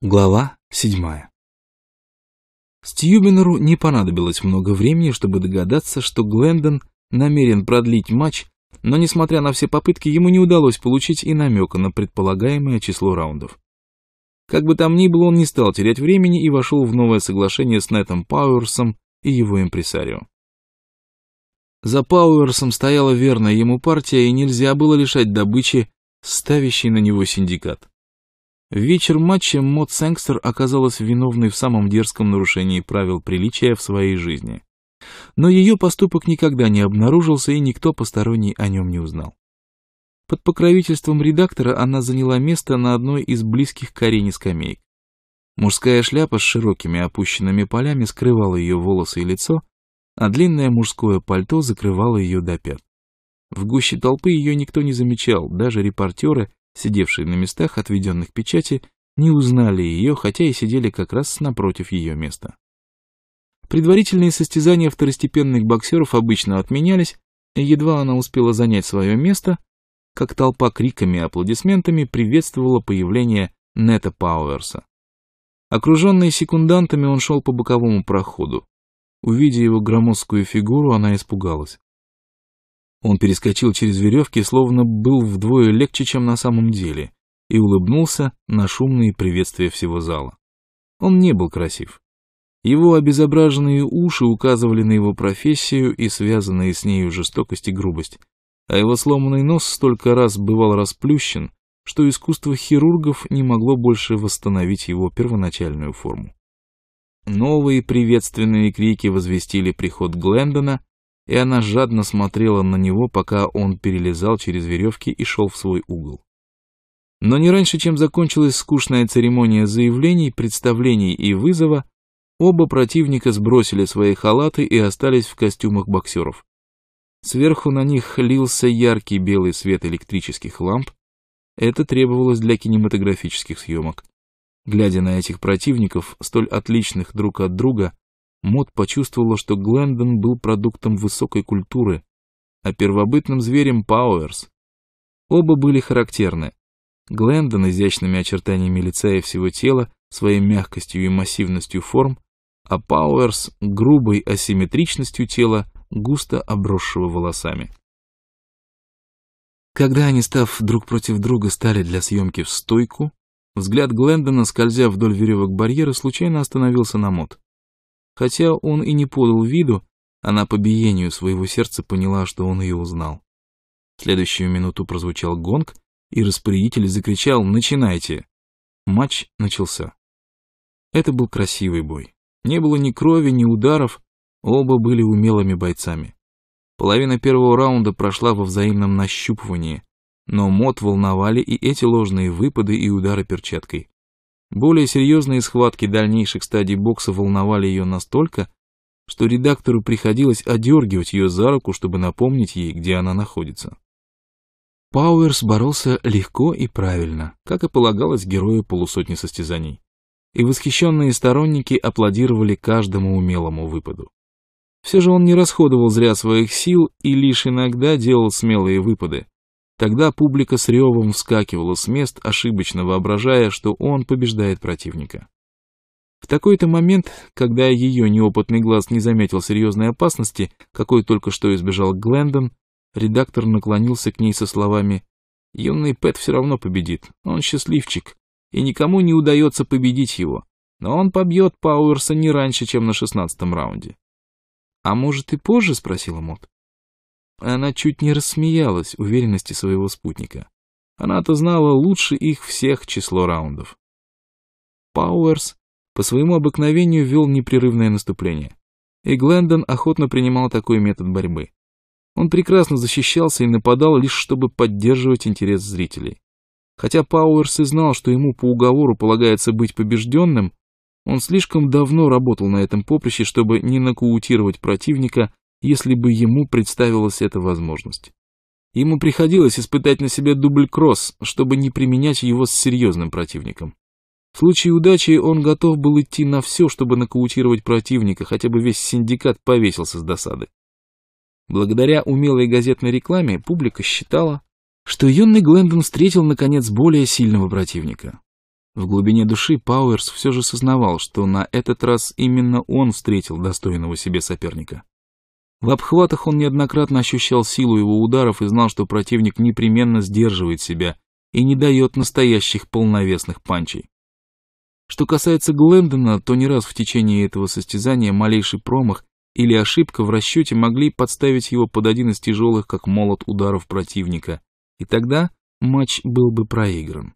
Глава седьмая. Стьюбинеру не понадобилось много времени, чтобы догадаться, что Глендон намерен продлить матч, но, несмотря на все попытки, ему не удалось получить и намека на предполагаемое число раундов. Как бы там ни было, он не стал терять времени и вошел в новое соглашение с Нэтом Пауэрсом и его импресарио. За Пауэрсом стояла верная ему партия, и нельзя было лишать добычи, ставящей на него синдикат. В вечер матча Мод Сэнгстер оказалась виновной в самом дерзком нарушении правил приличия в своей жизни. Но ее поступок никогда не обнаружился, и никто посторонний о нем не узнал. Под покровительством редактора она заняла место на одной из близких к арене скамеек. Мужская шляпа с широкими опущенными полями скрывала ее волосы и лицо, а длинное мужское пальто закрывало ее до пят. В гуще толпы ее никто не замечал, даже репортеры, сидевшие на местах, отведенных печати, не узнали ее, хотя и сидели как раз напротив ее места. Предварительные состязания второстепенных боксеров обычно отменялись, и едва она успела занять свое место, как толпа криками и аплодисментами приветствовала появление Нета Пауэрса. Окруженный секундантами, он шел по боковому проходу. Увидя его громоздкую фигуру, она испугалась. Он перескочил через веревки, словно был вдвое легче, чем на самом деле, и улыбнулся на шумные приветствия всего зала. Он не был красив. Его обезображенные уши указывали на его профессию и связанные с нею жестокость и грубость, а его сломанный нос столько раз бывал расплющен, что искусство хирургов не могло больше восстановить его первоначальную форму. Новые приветственные крики возвестили приход Глендона, и она жадно смотрела на него, пока он перелезал через веревки и шел в свой угол. Но не раньше, чем закончилась скучная церемония заявлений, представлений и вызова, оба противника сбросили свои халаты и остались в костюмах боксеров. Сверху на них лился яркий белый свет электрических ламп. Это требовалось для кинематографических съемок. Глядя на этих противников, столь отличных друг от друга, Мод почувствовала, что Глендон был продуктом высокой культуры, а первобытным зверем Пауэрс. Оба были характерны. Глендон изящными очертаниями лица и всего тела, своей мягкостью и массивностью форм, а Пауэрс грубой асимметричностью тела, густо обросшего волосами. Когда они, став друг против друга, стали для съемки в стойку, взгляд Глендона, скользя вдоль веревок барьера, случайно остановился на мод. Хотя он и не подал виду, она по биению своего сердца поняла, что он ее узнал. В следующую минуту прозвучал гонг, и распорядитель закричал «Начинайте!». Матч начался. Это был красивый бой. Не было ни крови, ни ударов, оба были умелыми бойцами. Половина первого раунда прошла во взаимном нащупывании, но Мот волновали и эти ложные выпады и удары перчаткой. Более серьезные схватки дальнейших стадий бокса волновали ее настолько, что редактору приходилось одергивать ее за руку, чтобы напомнить ей, где она находится. Пауэрс боролся легко и правильно, как и полагалось герою полусотни состязаний, и восхищенные сторонники аплодировали каждому умелому выпаду. Все же он не расходовал зря своих сил и лишь иногда делал смелые выпады, Тогда публика с ревом вскакивала с мест, ошибочно воображая, что он побеждает противника. В такой-то момент, когда ее неопытный глаз не заметил серьезной опасности, какой только что избежал Глендон, редактор наклонился к ней со словами «Юный Пэт все равно победит, он счастливчик, и никому не удается победить его, но он побьет Пауэрса не раньше, чем на шестнадцатом раунде». «А может и позже?» — спросила Мот. Она чуть не рассмеялась уверенности своего спутника. Она-то знала лучше их всех число раундов. Пауэрс по своему обыкновению вел непрерывное наступление. И Глендон охотно принимал такой метод борьбы. Он прекрасно защищался и нападал лишь чтобы поддерживать интерес зрителей. Хотя Пауэрс и знал, что ему по уговору полагается быть побежденным, он слишком давно работал на этом поприще, чтобы не нокаутировать противника если бы ему представилась эта возможность. Ему приходилось испытать на себе дубль-кросс, чтобы не применять его с серьезным противником. В случае удачи он готов был идти на все, чтобы нокаутировать противника, хотя бы весь синдикат повесился с досады. Благодаря умелой газетной рекламе публика считала, что юный Глендон встретил, наконец, более сильного противника. В глубине души Пауэрс все же сознавал, что на этот раз именно он встретил достойного себе соперника. В обхватах он неоднократно ощущал силу его ударов и знал, что противник непременно сдерживает себя и не дает настоящих полновесных панчей. Что касается Глендона, то не раз в течение этого состязания малейший промах или ошибка в расчете могли подставить его под один из тяжелых, как молот, ударов противника, и тогда матч был бы проигран.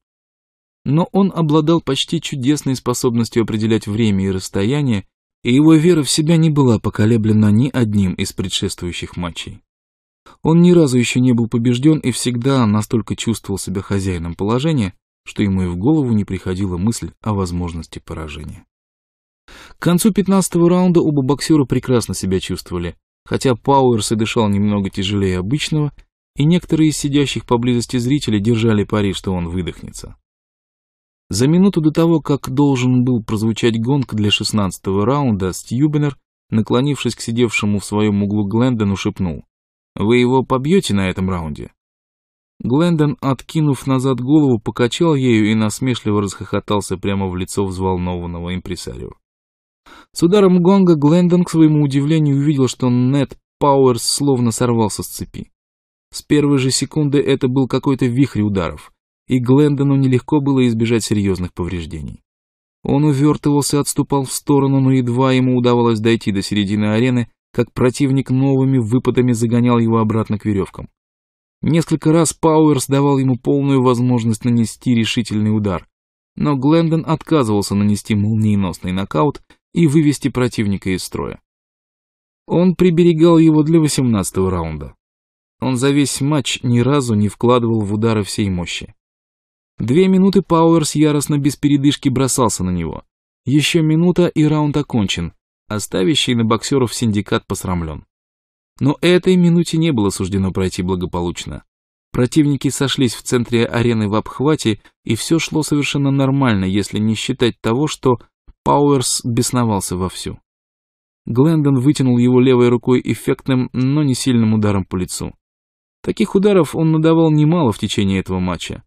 Но он обладал почти чудесной способностью определять время и расстояние, и его вера в себя не была поколеблена ни одним из предшествующих матчей. Он ни разу еще не был побежден и всегда настолько чувствовал себя хозяином положения, что ему и в голову не приходила мысль о возможности поражения. К концу пятнадцатого раунда оба боксера прекрасно себя чувствовали, хотя Пауэрс и дышал немного тяжелее обычного, и некоторые из сидящих поблизости зрителей держали пари, что он выдохнется. За минуту до того, как должен был прозвучать гонг для шестнадцатого раунда, Стьюбенер, наклонившись к сидевшему в своем углу Глендону, шепнул. «Вы его побьете на этом раунде?» Глендон, откинув назад голову, покачал ею и насмешливо расхохотался прямо в лицо взволнованного импресарио. С ударом гонга Глендон, к своему удивлению, увидел, что Нед Пауэрс словно сорвался с цепи. С первой же секунды это был какой-то вихрь ударов и Глендону нелегко было избежать серьезных повреждений. Он увертывался, отступал в сторону, но едва ему удавалось дойти до середины арены, как противник новыми выпадами загонял его обратно к веревкам. Несколько раз Пауэрс давал ему полную возможность нанести решительный удар, но Глендон отказывался нанести молниеносный нокаут и вывести противника из строя. Он приберегал его для 18 раунда. Он за весь матч ни разу не вкладывал в удары всей мощи. Две минуты Пауэрс яростно без передышки бросался на него. Еще минута и раунд окончен, оставящий на боксеров синдикат посрамлен. Но этой минуте не было суждено пройти благополучно. Противники сошлись в центре арены в обхвате, и все шло совершенно нормально, если не считать того, что Пауэрс бесновался вовсю. Глендон вытянул его левой рукой эффектным, но не сильным ударом по лицу. Таких ударов он надавал немало в течение этого матча.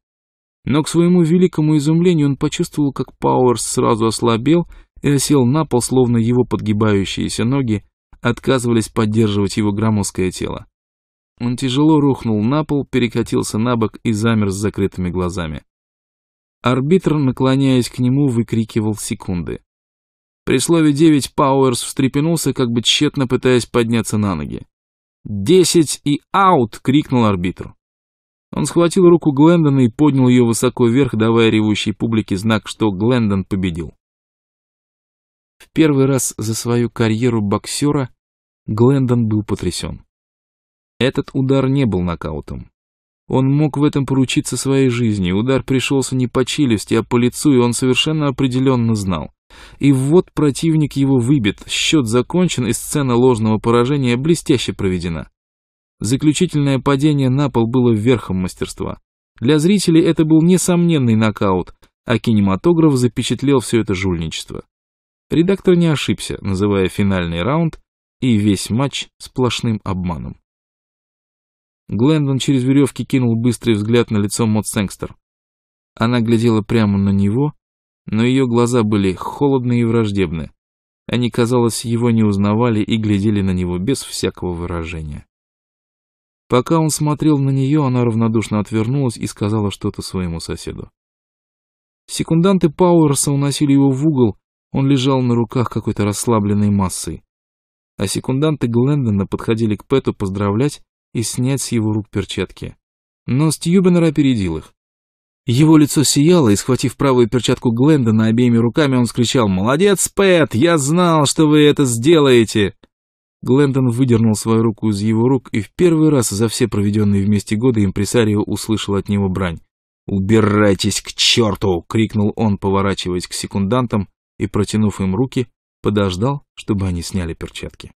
Но к своему великому изумлению он почувствовал, как Пауэрс сразу ослабел и осел на пол, словно его подгибающиеся ноги отказывались поддерживать его громоздкое тело. Он тяжело рухнул на пол, перекатился на бок и замер с закрытыми глазами. Арбитр, наклоняясь к нему, выкрикивал секунды. При слове «девять» Пауэрс встрепенулся, как бы тщетно пытаясь подняться на ноги. «Десять и аут!» — крикнул арбитр. Он схватил руку Глендона и поднял ее высоко вверх, давая ревущей публике знак, что Глендон победил. В первый раз за свою карьеру боксера Глендон был потрясен. Этот удар не был нокаутом. Он мог в этом поручиться своей жизни, удар пришелся не по челюсти, а по лицу, и он совершенно определенно знал. И вот противник его выбит, счет закончен, и сцена ложного поражения блестяще проведена. Заключительное падение на пол было верхом мастерства. Для зрителей это был несомненный нокаут, а кинематограф запечатлел все это жульничество. Редактор не ошибся, называя финальный раунд и весь матч сплошным обманом. Глендон через веревки кинул быстрый взгляд на лицо Мот Сэнгстер. Она глядела прямо на него, но ее глаза были холодные и враждебны. Они, казалось, его не узнавали и глядели на него без всякого выражения. Пока он смотрел на нее, она равнодушно отвернулась и сказала что-то своему соседу. Секунданты Пауэрса уносили его в угол, он лежал на руках какой-то расслабленной массой. А секунданты Глендона подходили к Пэту поздравлять и снять с его рук перчатки. Но Стьюбенер опередил их. Его лицо сияло, и, схватив правую перчатку Глендона обеими руками, он скричал «Молодец, Пэт! Я знал, что вы это сделаете!» Глендон выдернул свою руку из его рук, и в первый раз за все проведенные вместе годы импресарио услышал от него брань. «Убирайтесь к черту!» — крикнул он, поворачиваясь к секундантам, и, протянув им руки, подождал, чтобы они сняли перчатки.